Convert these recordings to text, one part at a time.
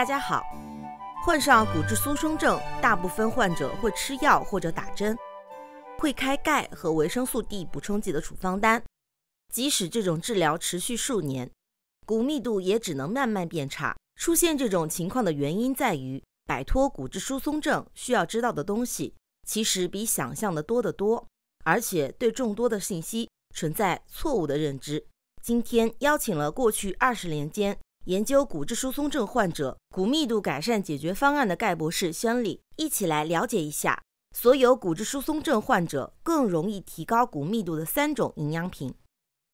大家好，患上骨质疏松症，大部分患者会吃药或者打针，会开钙和维生素 D 补充剂的处方单。即使这种治疗持续数年，骨密度也只能慢慢变差。出现这种情况的原因在于，摆脱骨质疏松症需要知道的东西，其实比想象的多得多，而且对众多的信息存在错误的认知。今天邀请了过去二十年间。研究骨质疏松症患者骨密度改善解决方案的盖博士宣里，一起来了解一下所有骨质疏松症患者更容易提高骨密度的三种营养品。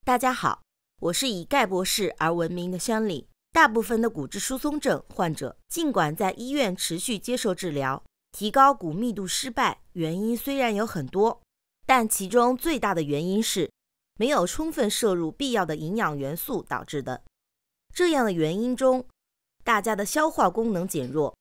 大家好，我是以盖博士而闻名的宣里。大部分的骨质疏松症患者，尽管在医院持续接受治疗，提高骨密度失败，原因虽然有很多，但其中最大的原因是没有充分摄入必要的营养元素导致的。这样的原因中，大家的消化功能减弱，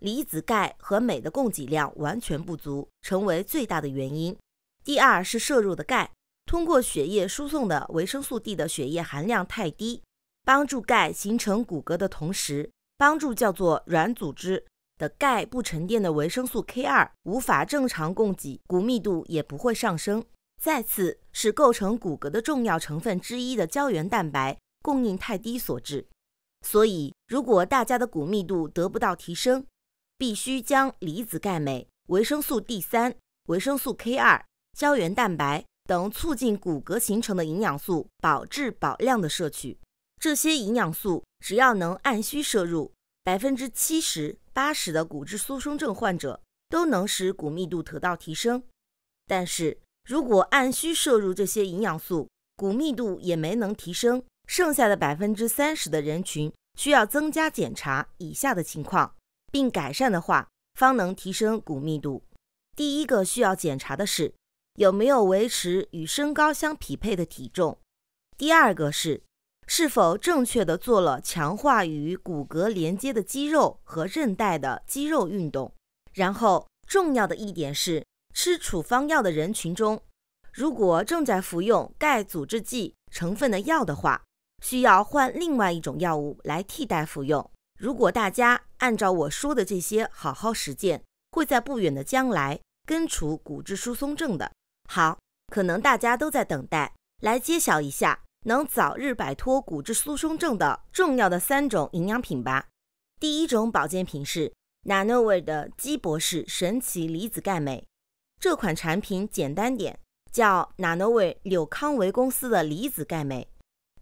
离子钙和镁的供给量完全不足，成为最大的原因。第二是摄入的钙通过血液输送的维生素 D 的血液含量太低，帮助钙形成骨骼的同时，帮助叫做软组织的钙不沉淀的维生素 K 二无法正常供给，骨密度也不会上升。再次是构成骨骼的重要成分之一的胶原蛋白。供应太低所致，所以如果大家的骨密度得不到提升，必须将离子钙镁、维生素 D 三、维生素 K 二、胶原蛋白等促进骨骼形成的营养素保质保量的摄取。这些营养素只要能按需摄入，百分之七十、八十的骨质疏松症患者都能使骨密度得到提升。但是如果按需摄入这些营养素，骨密度也没能提升。剩下的百分之三十的人群需要增加检查以下的情况，并改善的话，方能提升骨密度。第一个需要检查的是有没有维持与身高相匹配的体重。第二个是是否正确的做了强化与骨骼连接的肌肉和韧带的肌肉运动。然后，重要的一点是，吃处方药的人群中，如果正在服用钙阻滞剂成分的药的话。需要换另外一种药物来替代服用。如果大家按照我说的这些好好实践，会在不远的将来根除骨质疏松症的。好，可能大家都在等待，来揭晓一下能早日摆脱骨质疏松症的重要的三种营养品吧。第一种保健品是 NanoV 的鸡博士神奇离子钙镁，这款产品简单点叫 NanoV 柳康维公司的离子钙镁。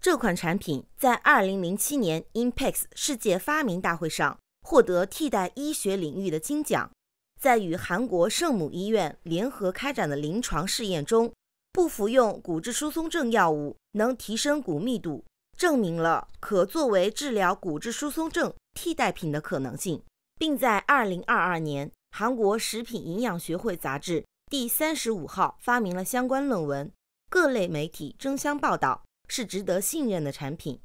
这款产品在二零零七年 IMPAX 世界发明大会上获得替代医学领域的金奖。在与韩国圣母医院联合开展的临床试验中，不服用骨质疏松症药物能提升骨密度，证明了可作为治疗骨质疏松症替代品的可能性，并在二零二二年韩国食品营养学会杂志第三十五号发明了相关论文，各类媒体争相报道。是值得信任的产品。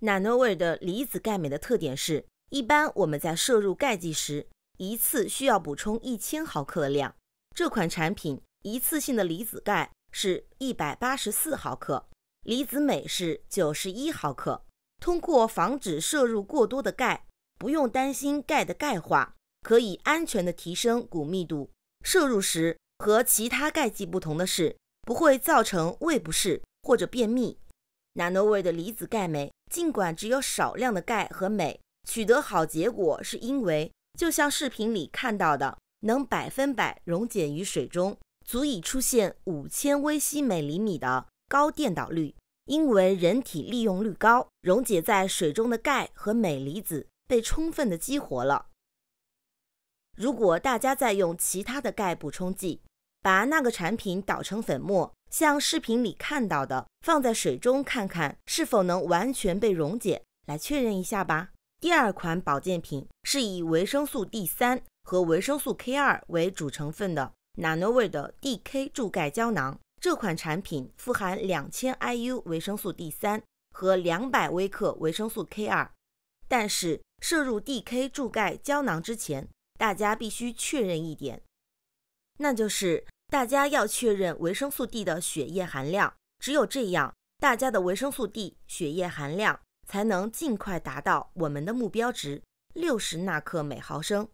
nanoir 的离子钙镁的特点是，一般我们在摄入钙剂时，一次需要补充一千毫克的量。这款产品一次性的离子钙是一百八十四毫克，离子镁是九十一毫克。通过防止摄入过多的钙，不用担心钙的钙化，可以安全的提升骨密度。摄入时和其他钙剂不同的是，不会造成胃不适。或者便秘，nanoWay 的离子钙镁，尽管只有少量的钙和镁，取得好结果是因为，就像视频里看到的，能百分百溶解于水中，足以出现五千微西每厘米的高电导率。因为人体利用率高，溶解在水中的钙和镁离子被充分的激活了。如果大家在用其他的钙补充剂，把那个产品捣成粉末，像视频里看到的，放在水中看看是否能完全被溶解，来确认一下吧。第二款保健品是以维生素 D3 和维生素 K2 为主成分的 NanoVit 的 D K 注钙胶囊。这款产品富含2000 IU 维生素 D3 和200微克维生素 K2，但是摄入 D K 注钙胶囊之前，大家必须确认一点。那就是大家要确认维生素 D 的血液含量，只有这样，大家的维生素 D 血液含量才能尽快达到我们的目标值六十纳克每毫升。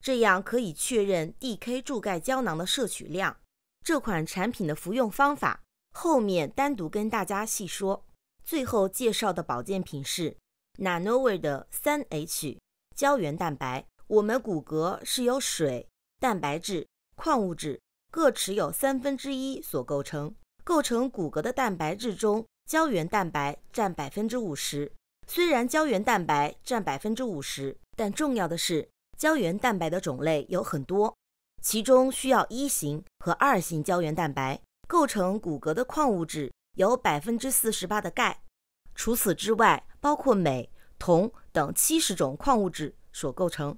这样可以确认 D K 注钙胶囊的摄取量。这款产品的服用方法后面单独跟大家细说。最后介绍的保健品是 n a n o v a 的三 H 胶原蛋白。我们骨骼是由水、蛋白质。矿物质各持有三分之一所构成，构成骨骼的蛋白质中，胶原蛋白占百分之五十。虽然胶原蛋白占百分之五十，但重要的是，胶原蛋白的种类有很多，其中需要一型和二型胶原蛋白。构成骨骼的矿物质有百分之四十八的钙，除此之外，包括镁、铜等七十种矿物质所构成。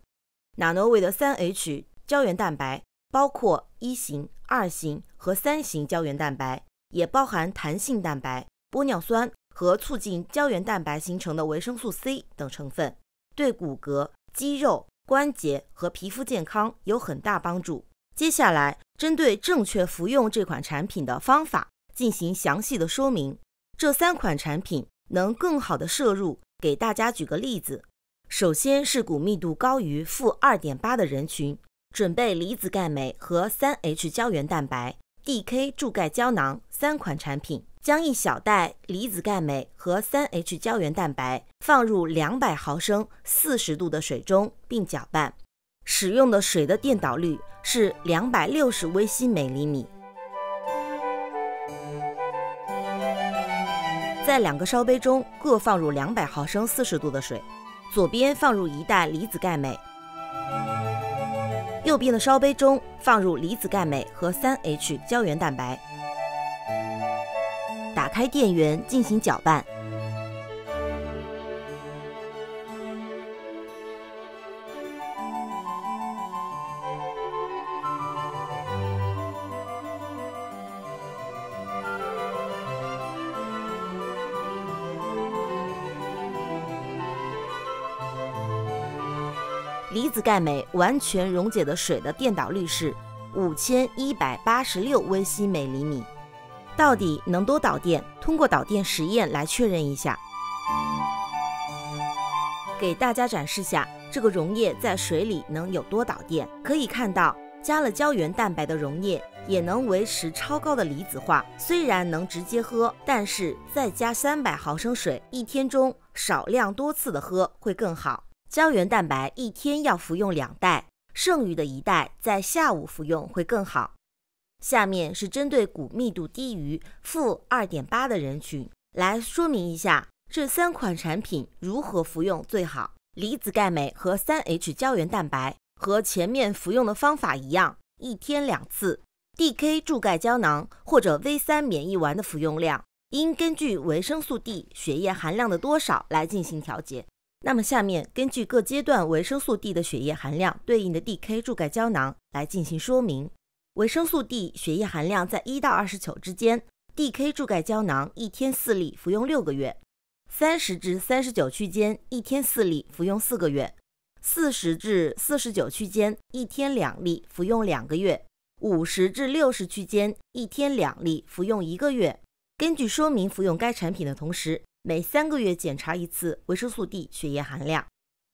纳诺维的三 H 胶原蛋白。包括一型、二型和三型胶原蛋白，也包含弹性蛋白、玻尿酸和促进胶原蛋白形成的维生素 C 等成分，对骨骼、肌肉、关节和皮肤健康有很大帮助。接下来，针对正确服用这款产品的方法进行详细的说明。这三款产品能更好的摄入。给大家举个例子，首先是骨密度高于负二点八的人群。准备离子钙镁和三 H 胶原蛋白、DK 助钙胶囊三款产品。将一小袋离子钙镁和三 H 胶原蛋白放入两百毫升四十度的水中，并搅拌。使用的水的电导率是两百六十微西每厘米。在两个烧杯中各放入两百毫升四十度的水，左边放入一袋离子钙镁。右边的烧杯中放入离子钙镁和三 H 胶原蛋白，打开电源进行搅拌。离子钙镁完全溶解的水的电导率是五千一百八十六微西每厘米，到底能多导电？通过导电实验来确认一下。给大家展示下这个溶液在水里能有多导电。可以看到，加了胶原蛋白的溶液也能维持超高的离子化。虽然能直接喝，但是再加三百毫升水，一天中少量多次的喝会更好。胶原蛋白一天要服用两袋，剩余的一袋在下午服用会更好。下面是针对骨密度低于负二点八的人群来说明一下这三款产品如何服用最好。离子钙镁和三 H 胶原蛋白和前面服用的方法一样，一天两次。D K 助钙胶囊或者 V 三免疫丸的服用量应根据维生素 D 血液含量的多少来进行调节。那么下面根据各阶段维生素 D 的血液含量对应的 D K 注钙胶囊来进行说明。维生素 D 血液含量在一到二十九之间，D K 注钙胶囊一天四粒，服用六个月；三十至三十九区间，一天四粒，服用四个月；四十至四十九区间，一天两粒，服用两个月；五十至六十区间，一天两粒，服用一个月。根据说明服用该产品的同时。每三个月检查一次维生素 D 血液含量，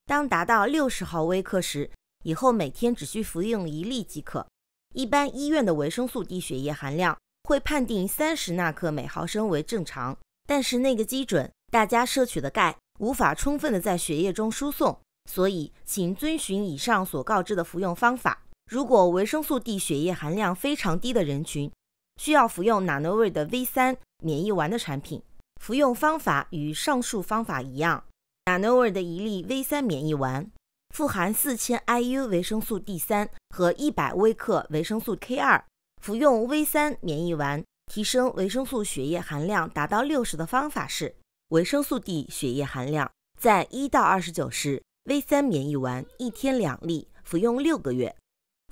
当达到六十毫微克时，以后每天只需服用一粒即可。一般医院的维生素 D 血液含量会判定三十纳克每毫升为正常，但是那个基准大家摄取的钙无法充分的在血液中输送，所以请遵循以上所告知的服用方法。如果维生素 D 血液含量非常低的人群，需要服用 n a n o v 的 V 三免疫丸的产品。服用方法与上述方法一样。n 诺尔 a r 的一粒 V 三免疫丸，富含四千 IU 维生素 D 三和一百微克维生素 K 二。服用 V 三免疫丸提升维生素血液含量达到六十的方法是：维生素 D 血液含量在一到二十九时，V 三免疫丸一天两粒，服用六个月；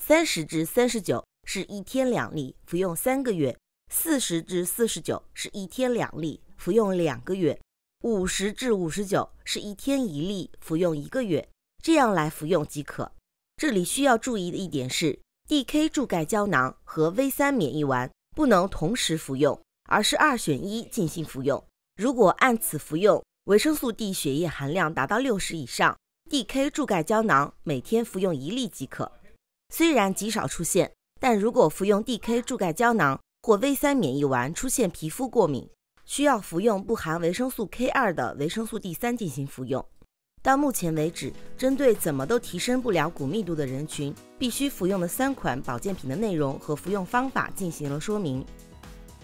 三十至三十九是一天两粒，服用三个月；四十至四十九是一天两粒。服用两个月，五十至五十九是一天一粒，服用一个月，这样来服用即可。这里需要注意的一点是，D K 助钙胶囊和 V 三免疫丸不能同时服用，而是二选一进行服用。如果按此服用，维生素 D 血液含量达到六十以上，D K 助钙胶囊每天服用一粒即可。虽然极少出现，但如果服用 D K 助钙胶囊或 V 三免疫丸出现皮肤过敏。需要服用不含维生素 K2 的维生素 D3 进行服用。到目前为止，针对怎么都提升不了骨密度的人群，必须服用的三款保健品的内容和服用方法进行了说明。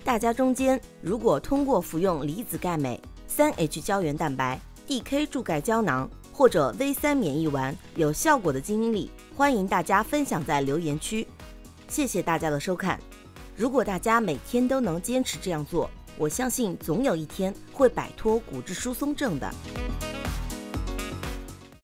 大家中间如果通过服用离子钙镁、三 H 胶原蛋白、D K 注钙胶囊或者 V3 免疫丸有效果的经历，欢迎大家分享在留言区。谢谢大家的收看。如果大家每天都能坚持这样做。我相信总有一天会摆脱骨质疏松症的。